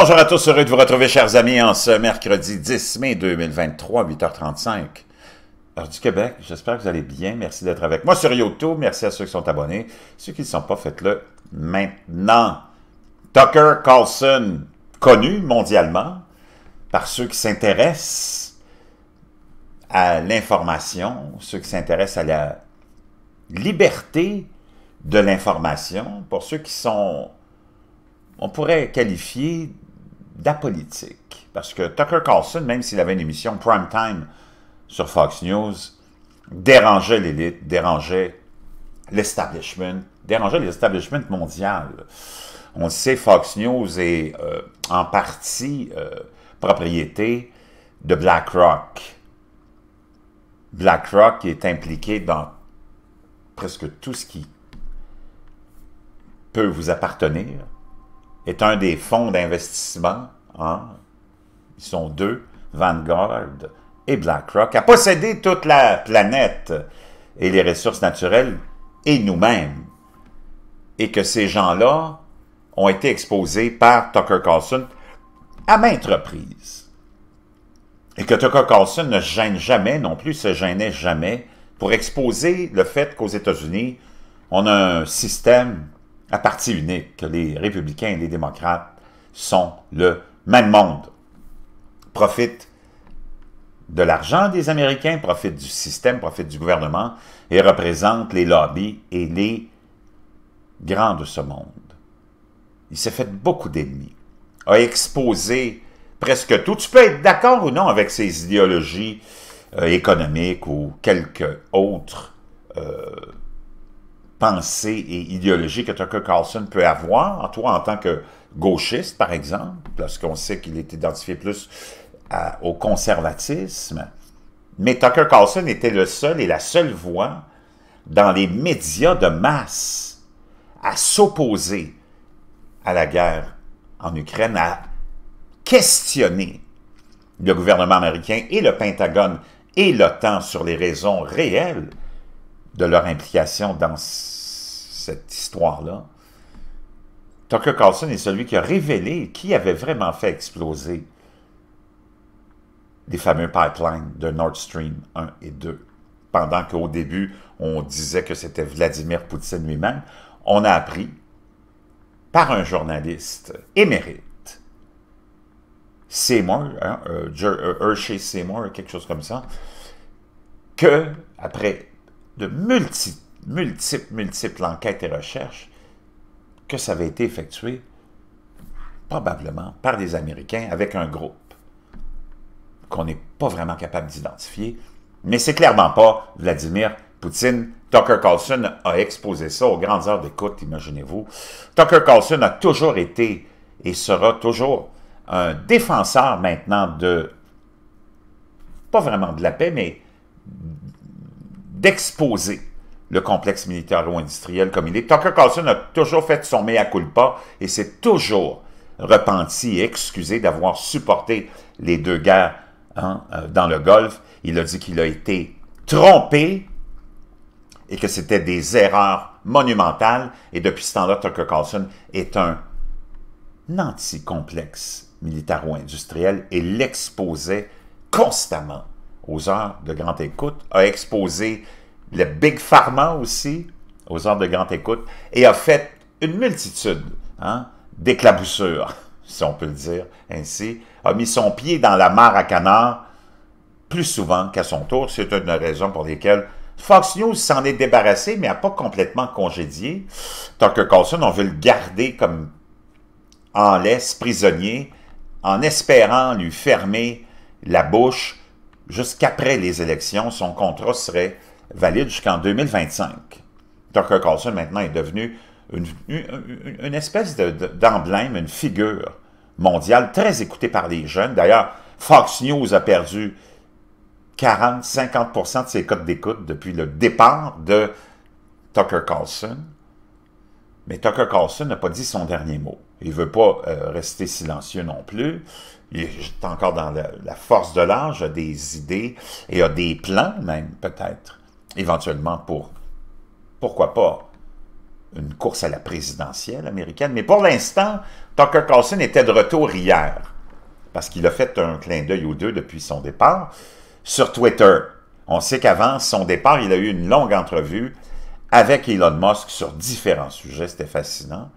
bonjour à tous, heureux de vous retrouver, chers amis, en ce mercredi 10 mai 2023, 8h35, heure du Québec. J'espère que vous allez bien. Merci d'être avec moi sur YouTube. Merci à ceux qui sont abonnés. Ceux qui ne sont pas, faites-le maintenant. Tucker Carlson, connu mondialement par ceux qui s'intéressent à l'information, ceux qui s'intéressent à la liberté de l'information, pour ceux qui sont on pourrait qualifier d'apolitique Parce que Tucker Carlson, même s'il avait une émission prime time sur Fox News, dérangeait l'élite, dérangeait l'establishment, dérangeait l'establishment mondial. On le sait, Fox News est euh, en partie euh, propriété de BlackRock. BlackRock est impliqué dans presque tout ce qui peut vous appartenir est un des fonds d'investissement, hein. ils sont deux, Vanguard et BlackRock, à posséder toute la planète et les ressources naturelles et nous-mêmes. Et que ces gens-là ont été exposés par Tucker Carlson à maintes reprises. Et que Tucker Carlson ne gêne jamais, non plus se gênait jamais, pour exposer le fait qu'aux États-Unis, on a un système à partie unique, que les républicains et les démocrates sont le même monde, profitent de l'argent des Américains, profitent du système, profitent du gouvernement et représentent les lobbies et les grands de ce monde. Il s'est fait beaucoup d'ennemis, a exposé presque tout. Tu peux être d'accord ou non avec ses idéologies euh, économiques ou quelques autres... Euh, pensée et idéologie que Tucker Carlson peut avoir, en toi en tant que gauchiste, par exemple, parce qu'on sait qu'il est identifié plus euh, au conservatisme. Mais Tucker Carlson était le seul et la seule voix dans les médias de masse à s'opposer à la guerre en Ukraine, à questionner le gouvernement américain et le Pentagone et l'OTAN sur les raisons réelles de leur implication dans cette histoire-là. Tucker Carlson est celui qui a révélé qui avait vraiment fait exploser les fameux pipelines de Nord Stream 1 et 2. Pendant qu'au début, on disait que c'était Vladimir Poutine lui-même, on a appris par un journaliste émérite Seymour, hein, euh, euh, Hershey Seymour, quelque chose comme ça, que après de multi, multiples, multiples enquêtes et recherches que ça avait été effectué probablement par des Américains avec un groupe qu'on n'est pas vraiment capable d'identifier, mais c'est clairement pas Vladimir Poutine. Tucker Carlson a exposé ça aux grandes heures d'écoute, imaginez-vous. Tucker Carlson a toujours été et sera toujours un défenseur maintenant de, pas vraiment de la paix, mais d'exposer le complexe militaro-industriel comme il est. Tucker Carlson a toujours fait son mea culpa et s'est toujours repenti et excusé d'avoir supporté les deux guerres hein, euh, dans le Golfe. Il a dit qu'il a été trompé et que c'était des erreurs monumentales. Et depuis ce temps-là, Tucker Carlson est un anti-complexe militaro-industriel et l'exposait constamment aux heures de grande écoute, a exposé le Big Pharma aussi aux heures de grande écoute et a fait une multitude hein, d'éclaboussures, si on peut le dire ainsi, a mis son pied dans la mare à canards plus souvent qu'à son tour. C'est une raison pour lesquelles Fox News s'en est débarrassé, mais n'a pas complètement congédié. Tant que Carlson, on veut le garder comme en laisse prisonnier, en espérant lui fermer la bouche jusqu'après les élections, son contrat serait valide jusqu'en 2025. Tucker Carlson, maintenant, est devenu une, espèce d'emblème, une figure mondiale très écoutée par les jeunes. D'ailleurs, Fox News a perdu 40-50% de ses cotes d'écoute depuis le départ de Tucker Carlson. Mais Tucker Carlson n'a pas dit son dernier mot. Il veut pas euh, rester silencieux non plus. Il est encore dans la, force de l'âge, a des idées et a des plans même, peut-être, éventuellement pour, pourquoi pas, une course à la présidentielle américaine. Mais pour l'instant, Tucker Carlson était de retour hier, parce qu'il a fait un clin d'œil ou deux depuis son départ, sur Twitter. On sait qu'avant son départ, il a eu une longue entrevue avec Elon Musk sur différents sujets, c'était fascinant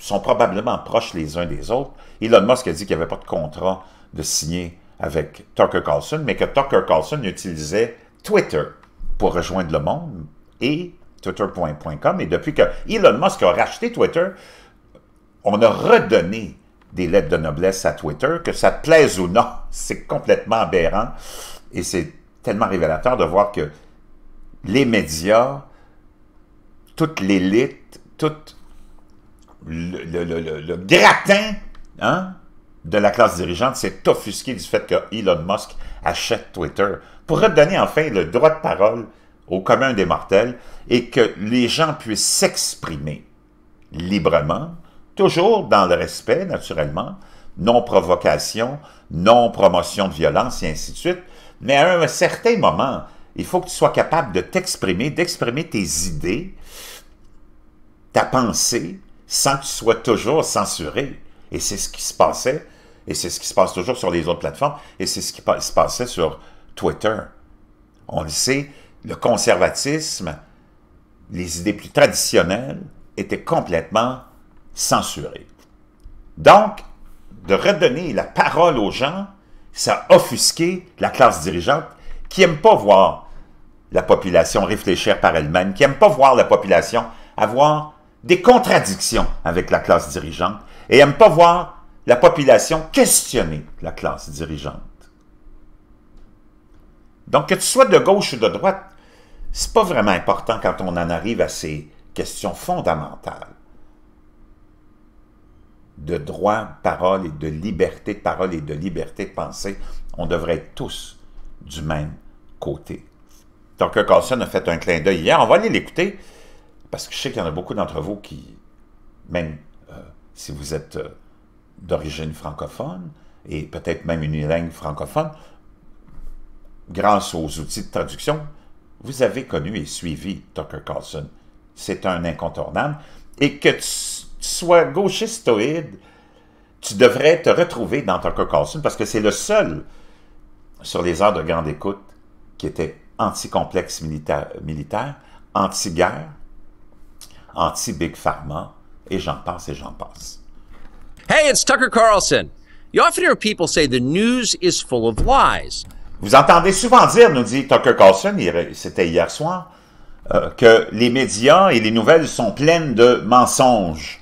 sont probablement proches les uns des autres. Elon Musk a dit qu'il n'y avait pas de contrat de signer avec Tucker Carlson, mais que Tucker Carlson utilisait Twitter pour rejoindre le monde et twitter.com. Et depuis que Elon Musk a racheté Twitter, on a redonné des lettres de noblesse à Twitter, que ça te plaise ou non, c'est complètement aberrant. Et c'est tellement révélateur de voir que les médias, toute l'élite, toute le, gratin hein, de la classe dirigeante s'est offusqué du fait que Elon Musk achète Twitter pour redonner enfin le droit de parole au commun des mortels et que les gens puissent s'exprimer librement, toujours dans le respect, naturellement, non-provocation, non-promotion de violence, et ainsi de suite. Mais à un certain moment, il faut que tu sois capable de t'exprimer, d'exprimer tes idées, ta pensée, sans que tu toujours censuré. Et c'est ce qui se passait, et c'est ce qui se passe toujours sur les autres plateformes, et c'est ce qui se passait sur Twitter. On le sait, le conservatisme, les idées plus traditionnelles étaient complètement censurées. Donc, de redonner la parole aux gens, ça a offusqué la classe dirigeante qui n'aime pas voir la population réfléchir par elle-même, qui n'aime pas voir la population avoir des contradictions avec la classe dirigeante et n'aime pas voir la population questionner la classe dirigeante. Donc, que tu sois de gauche ou de droite, c'est pas vraiment important quand on en arrive à ces questions fondamentales de droit de parole et de liberté de parole et de liberté de pensée. On devrait être tous du même côté. Donc, Carlson a fait un clin d'œil hier. On va aller l'écouter parce que je sais qu'il y en a beaucoup d'entre vous qui, même euh, si vous êtes euh, d'origine francophone, et peut-être même une langue francophone, grâce aux outils de traduction, vous avez connu et suivi Tucker Carlson. C'est un incontournable. Et que tu, sois sois gauchistoïde, tu devrais te retrouver dans Tucker Carlson parce que c'est le seul sur les heures de grande écoute qui était anti-complexe militaire anti-guerre, anti-Big Pharma, et j'en passe et j'en passe. Hey, it's Tucker Carlson. You often hear people say the news is full of lies. Vous entendez souvent dire, nous dit Tucker Carlson, c'était hier soir, euh, que les médias et les nouvelles sont pleines de mensonges.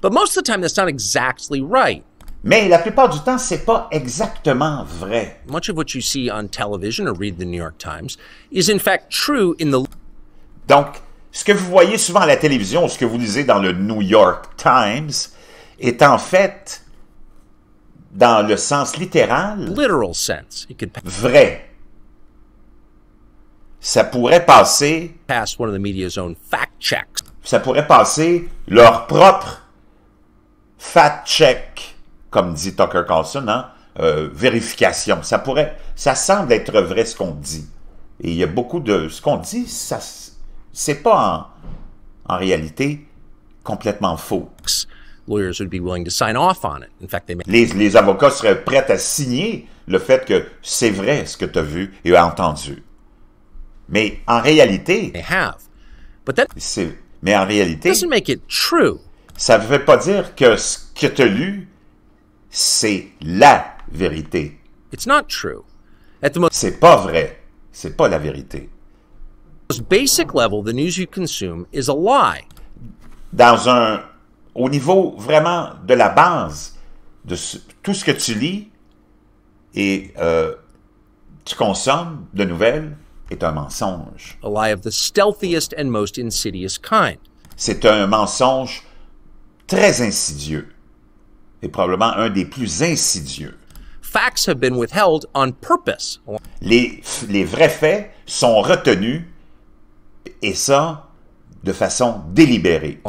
But most of the time that's not exactly right. Mais la plupart du temps, c'est pas exactement vrai. Much of what you see on television or read the New York Times is in fact true in the Donc ce que vous voyez souvent à la télévision, ou ce que vous lisez dans le New York Times, est en fait, dans le sens littéral, vrai. Ça pourrait passer. Ça pourrait passer leur propre fact check, comme dit Tucker Carlson, hein, euh, vérification. Ça pourrait, ça semble être vrai ce qu'on dit. Et il y a beaucoup de ce qu'on dit, ça c'est pas en, réalité complètement faux. Les, les, avocats seraient prêts à signer le fait que c'est vrai ce que tu as vu et entendu. Mais en réalité, mais en réalité, ça ne veut pas dire que ce que tu as lu, c'est la vérité. C'est pas vrai. C'est pas la vérité basic level, the news you consume is a lie. Dans au niveau vraiment de la base de tout ce que tu lis et euh, tu consommes de nouvelles est un mensonge. C'est un mensonge très insidieux et probablement un des plus insidieux. Facts les vrais faits sont retenus et ça, de façon délibérée.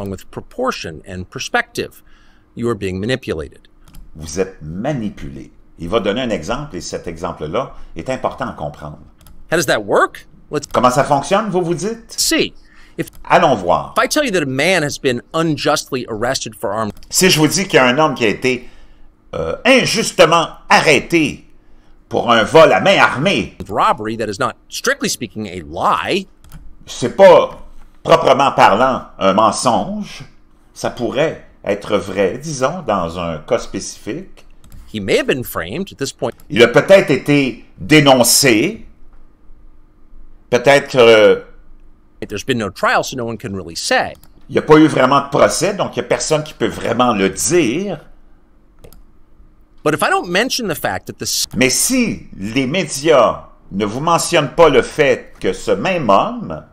Vous êtes manipulé. Il va donner un exemple et cet exemple-là est important à comprendre. Comment ça fonctionne, vous vous dites? Si, Allons voir. Si je vous dis qu'il y a un homme qui a été euh, injustement arrêté pour un vol à main armée, robbery that is not strictly speaking a lie, c'est pas proprement parlant un mensonge. Ça pourrait être vrai, disons, dans un cas spécifique. Il a peut-être été dénoncé. Peut-être. Il n'y a pas eu vraiment de procès, donc il n'y a personne qui peut vraiment le dire. Mais si les médias ne vous mentionnent pas le fait que ce même homme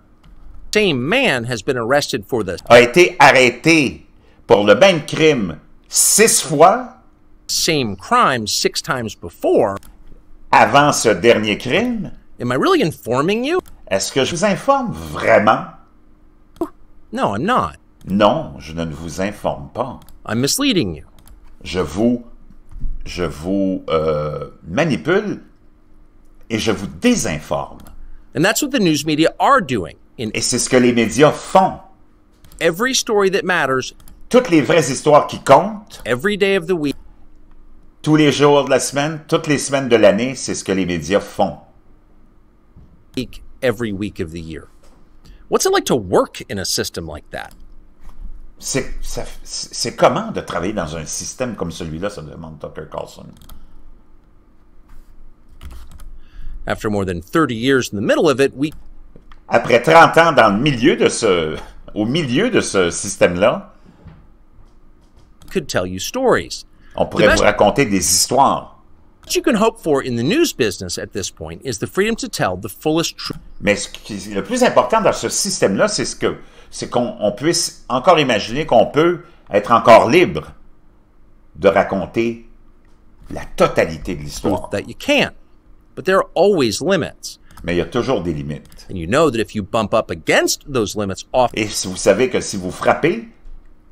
same man has been arrested for the a été arrêté pour le même crime six fois same crime six times before avant ce dernier crime am i really informing you est-ce que je vous informe vraiment no i'm not non je ne vous informe pas i'm misleading you je vous je vous euh, manipule et je vous désinforme and that's what the news media are doing et c'est ce que les médias font. Every story matters. Toutes les vraies histoires qui comptent. Every the week. Tous les jours de la semaine, toutes les semaines de l'année, c'est ce que les médias font. What's it like to work in a system like that? C'est comment de travailler dans un système comme celui-là, ça demande Tucker Carlson. After more than 30 years in the middle of it, we après 30 ans dans le milieu de ce, au milieu de ce système-là, tell stories. On pourrait vous raconter des histoires. Mais ce le plus important dans ce système-là, c'est ce que c'est qu'on puisse encore imaginer qu'on peut être encore libre de raconter la totalité de l'histoire. That you but there are always mais il y a toujours des limites. Et vous savez que si vous frappez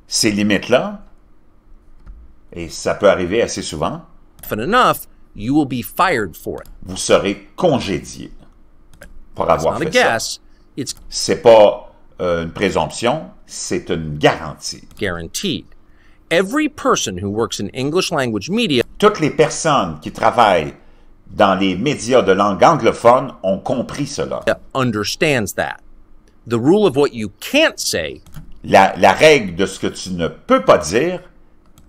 ces limites-là, et ça peut arriver assez souvent, you will be fired for it. Vous serez congédié pour avoir fait ça. C'est pas euh, une présomption, c'est une garantie. Guaranteed. Every person who works in English language media... Toutes les personnes qui travaillent dans les médias de langue anglophone ont compris cela. Understands that. The rule of what you can't say la, la, règle de ce que tu ne peux pas dire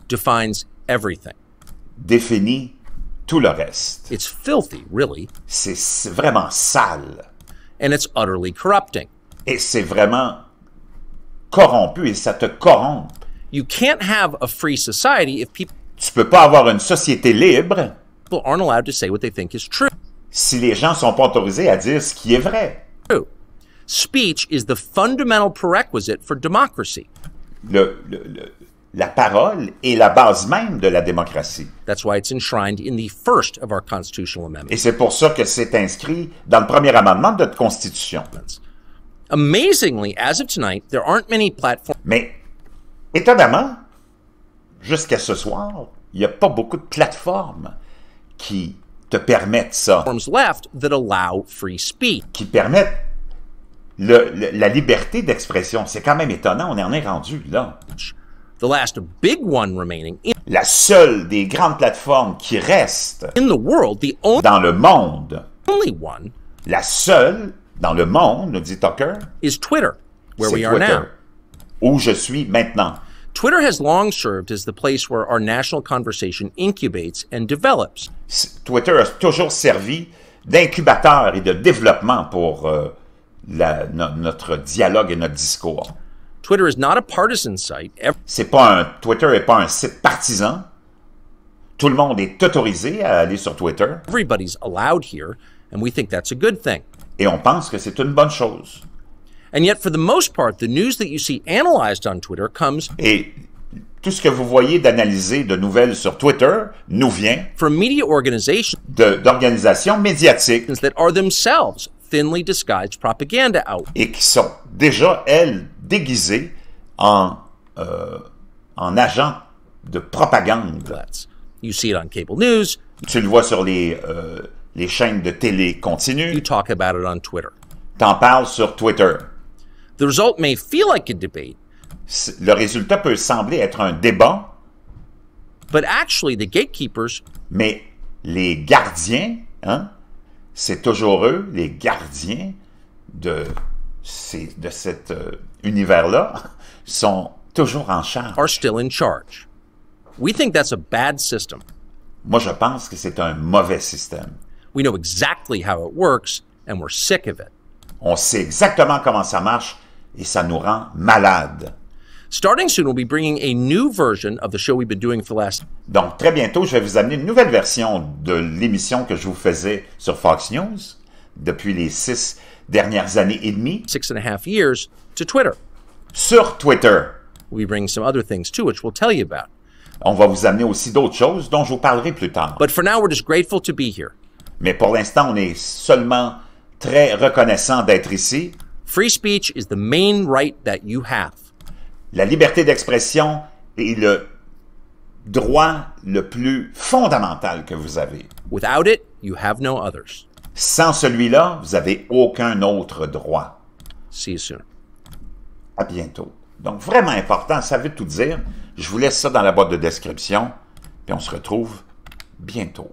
defines everything. définit tout le reste. It's filthy, really. C'est vraiment sale. And it's utterly corrupting. Et c'est vraiment corrompu et ça te corrompt. You can't have a free society if people... Tu peux pas avoir une société libre people aren't allowed to say what they think is true. Si les gens sont pas autorisés à dire ce qui est vrai. True. Speech is the fundamental prerequisite for democracy. Le, le, le, la parole est la base même de la démocratie. That's why it's enshrined in the first of our constitutional amendments. Et c'est pour ça que c'est inscrit dans le premier amendement de notre constitution. Amazingly, as of tonight, there aren't many platforms. Mais étonnamment, jusqu'à ce soir, il n'y a pas beaucoup de plateformes qui te permettent ça. Qui permettent la liberté d'expression. C'est quand même étonnant, on en est rendu là. big la seule des grandes plateformes qui reste world, dans le monde, only one la seule dans le monde, nous dit Tucker, is Twitter, où je suis maintenant. Twitter has long served as the place where our national conversation incubates and develops. Twitter a toujours servi d'incubateur et de développement pour euh, la, notre dialogue et notre discours. Twitter is not a partisan site. C'est pas un Twitter est pas un site partisan. Tout le monde est autorisé à aller sur Twitter. Everybody's allowed here and we think that's a good thing. Et on pense que c'est une bonne chose. And yet, for the most part, the news that you see analyzed on Twitter comes. Et tout ce que vous voyez d'analyser de nouvelles sur Twitter nous vient from media organizations d'organisations médiatiques that are themselves thinly disguised propaganda out. et qui sont déjà elles déguisées en euh, en agents de propagande. You see it on cable news. Tu le vois sur les euh, les chaînes de télé continues. You talk about it on Twitter. T'en parles sur Twitter. The result Le résultat peut sembler être un débat. Mais les gardiens, hein, c'est toujours eux, les gardiens de, de cet euh, univers-là, sont toujours en charge. charge. We think that's a bad system. Moi, je pense que c'est un mauvais système. We know exactly how it works and we're sick of it. On sait exactement comment ça marche et ça nous rend malades. Donc très bientôt, je vais vous amener une nouvelle version de l'émission que je vous faisais sur Fox News depuis les six dernières années et demie. and a half years to Twitter. Sur Twitter. On va vous amener aussi d'autres choses dont je vous parlerai plus tard. Mais pour l'instant, on est seulement très reconnaissant d'être ici speech is the main right that you have. La liberté d'expression est le droit le plus fondamental que vous avez. Without it, you have no others. Sans celui-là, vous n'avez aucun autre droit. See you À bientôt. Donc, vraiment important, ça veut tout dire. Je vous laisse ça dans la boîte de description, puis on se retrouve bientôt.